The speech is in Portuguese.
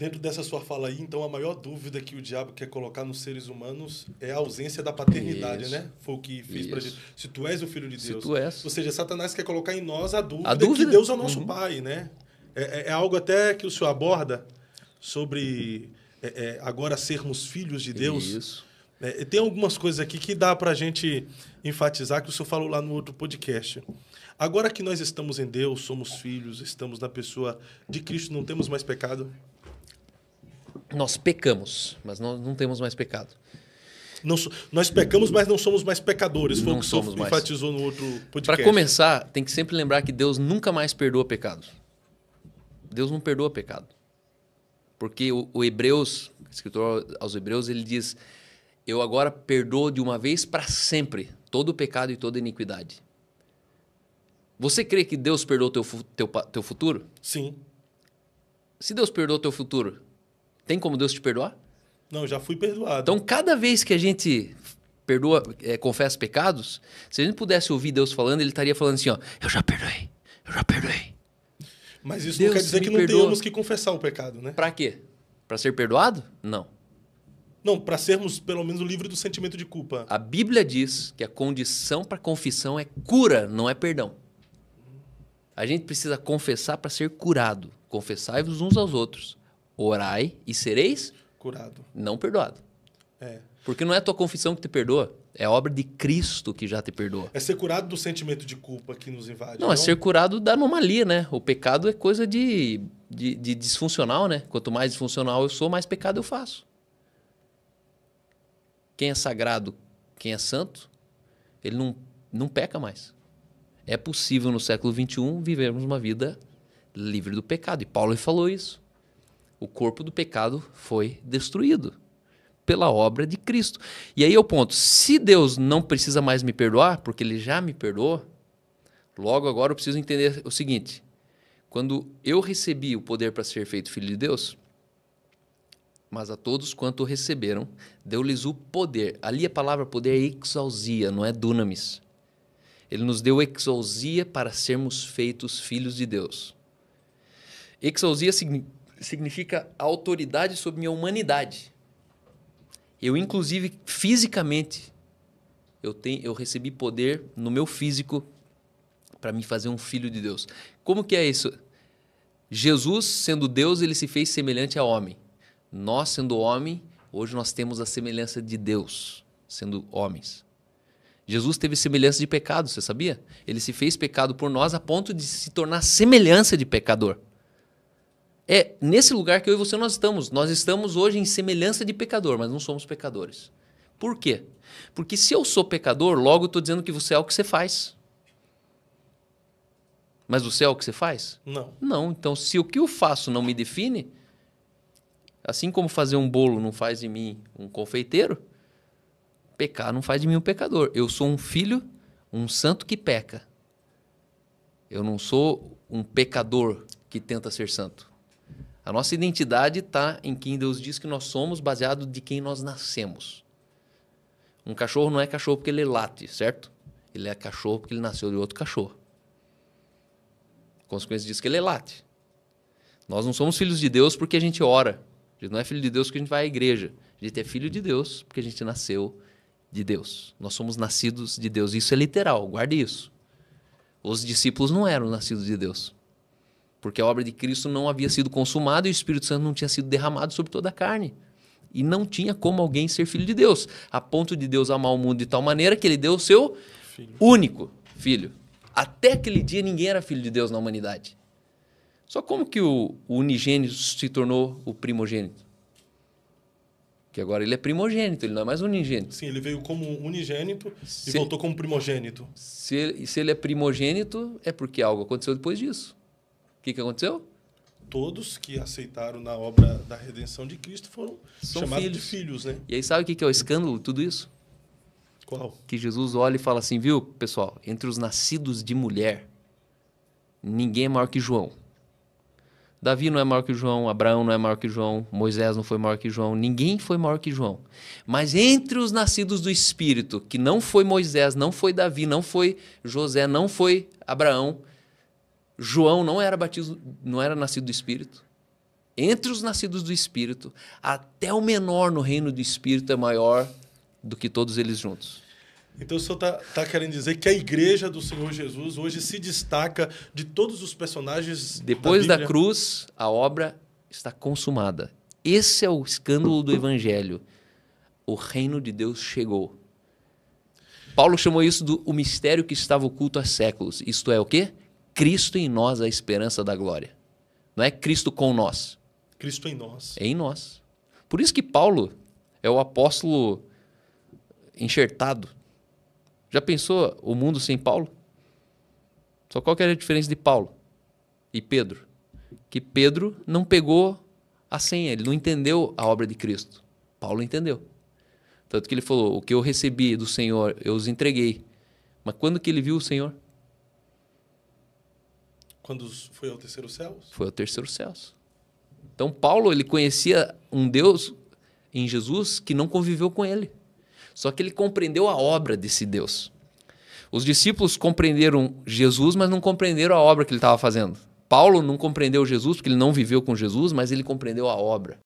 Dentro dessa sua fala aí, então a maior dúvida que o diabo quer colocar nos seres humanos é a ausência da paternidade, né? Isso. né? Foi o que fez pra gente. Se tu és o filho de Deus. Se tu és. Ou seja, Satanás quer colocar em nós a dúvida, a dúvida. que Deus é o nosso uhum. pai, né? É, é, é algo até que o senhor aborda sobre é, é, agora sermos filhos de Deus. Isso. É, tem algumas coisas aqui que dá para a gente enfatizar que o senhor falou lá no outro podcast. Agora que nós estamos em Deus, somos filhos, estamos na pessoa de Cristo, não temos mais pecado. Nós pecamos, mas nós não temos mais pecado. Não, nós pecamos, mas não somos mais pecadores. Foi não o que somos mais. enfatizou no outro podcast. Para começar, tem que sempre lembrar que Deus nunca mais perdoa pecado. Deus não perdoa pecado. Porque o, o Hebreus, o escritor aos Hebreus, ele diz: Eu agora perdoo de uma vez para sempre todo o pecado e toda iniquidade. Você crê que Deus perdoa o teu, teu, teu futuro? Sim. Se Deus perdoa o teu futuro, tem como Deus te perdoar? Não, já fui perdoado. Então, cada vez que a gente perdoa, é, confessa pecados, se a gente pudesse ouvir Deus falando, ele estaria falando assim: ó, eu já perdoei, eu já perdoei. Mas isso Deus não quer dizer que não perdoa. tenhamos que confessar o pecado, né? Para quê? Para ser perdoado? Não. Não, para sermos pelo menos livres do sentimento de culpa. A Bíblia diz que a condição para confissão é cura, não é perdão. A gente precisa confessar para ser curado. Confessai-vos uns aos outros. Orai e sereis curado. Não perdoado. É. Porque não é a tua confissão que te perdoa, é a obra de Cristo que já te perdoa. É ser curado do sentimento de culpa que nos invade. Não, é não? é ser curado da anomalia, né? O pecado é coisa de, de, de disfuncional, né? Quanto mais disfuncional eu sou, mais pecado eu faço. Quem é sagrado, quem é santo, ele não, não peca mais. É possível no século XXI vivermos uma vida livre do pecado. E Paulo falou isso. O corpo do pecado foi destruído pela obra de Cristo. E aí é o ponto: se Deus não precisa mais me perdoar, porque Ele já me perdoou, logo agora eu preciso entender o seguinte: quando eu recebi o poder para ser feito filho de Deus, mas a todos quanto receberam, deu-lhes o poder. Ali a palavra poder é exousia, não é dunamis. Ele nos deu exousia para sermos feitos filhos de Deus. Exousia significa significa autoridade sobre minha humanidade. Eu, inclusive, fisicamente, eu, tenho, eu recebi poder no meu físico para me fazer um filho de Deus. Como que é isso? Jesus, sendo Deus, ele se fez semelhante a homem. Nós, sendo homem, hoje nós temos a semelhança de Deus, sendo homens. Jesus teve semelhança de pecado, você sabia? Ele se fez pecado por nós a ponto de se tornar semelhança de pecador. É nesse lugar que eu e você nós estamos. Nós estamos hoje em semelhança de pecador, mas não somos pecadores. Por quê? Porque se eu sou pecador, logo estou dizendo que você é o que você faz. Mas você é o que você faz? Não. Não. Então, se o que eu faço não me define, assim como fazer um bolo não faz de mim um confeiteiro, pecar não faz de mim um pecador. Eu sou um filho, um santo que peca. Eu não sou um pecador que tenta ser santo. A nossa identidade está em quem Deus diz que nós somos, baseado de quem nós nascemos. Um cachorro não é cachorro porque ele late, certo? Ele é cachorro porque ele nasceu de outro cachorro. A consequência disso é que ele late. Nós não somos filhos de Deus porque a gente ora. A gente não é filho de Deus porque a gente vai à igreja. A gente é filho de Deus porque a gente nasceu de Deus. Nós somos nascidos de Deus. Isso é literal, guarde isso. Os discípulos não eram nascidos de Deus porque a obra de Cristo não havia sido consumada e o Espírito Santo não tinha sido derramado sobre toda a carne. E não tinha como alguém ser filho de Deus, a ponto de Deus amar o mundo de tal maneira que ele deu o seu filho. único filho. Até aquele dia ninguém era filho de Deus na humanidade. Só como que o, unigênito se tornou o primogênito? Que agora ele é primogênito, ele não é mais unigênito. Sim, ele veio como unigênito se, e voltou como primogênito. Se se ele é primogênito, é porque algo aconteceu depois disso. O que, que aconteceu? Todos que aceitaram na obra da redenção de Cristo foram São chamados filhos. de filhos, né? E aí sabe o que, que é o escândalo tudo isso? Qual? Que Jesus olha e fala assim, viu, pessoal, entre os nascidos de mulher, ninguém é maior que João. Davi não é maior que João, Abraão não é maior que João, Moisés não foi maior que João, ninguém foi maior que João. Mas entre os nascidos do Espírito, que não foi Moisés, não foi Davi, não foi José, não foi Abraão, João não era batizo, não era nascido do Espírito. Entre os nascidos do Espírito, até o menor no reino do Espírito é maior do que todos eles juntos. Então o senhor está tá querendo dizer que a igreja do Senhor Jesus hoje se destaca de todos os personagens. Depois da, da cruz, a obra está consumada. Esse é o escândalo do evangelho. O reino de Deus chegou. Paulo chamou isso do o mistério que estava oculto há séculos. Isto é o quê? Cristo em nós a esperança da glória. Não é Cristo com nós. Cristo em nós. É em nós. Por isso que Paulo é o apóstolo enxertado. Já pensou o mundo sem Paulo? Só qual que era a diferença de Paulo e Pedro? Que Pedro não pegou a senha, ele não entendeu a obra de Cristo. Paulo entendeu. Tanto que ele falou: O que eu recebi do Senhor, eu os entreguei. Mas quando que ele viu o Senhor? Quando foi ao terceiro céu? Foi ao terceiro céu. Então Paulo ele conhecia um Deus em Jesus que não conviveu com ele. Só que ele compreendeu a obra desse Deus. Os discípulos compreenderam Jesus, mas não compreenderam a obra que ele estava fazendo. Paulo não compreendeu Jesus porque ele não viveu com Jesus, mas ele compreendeu a obra.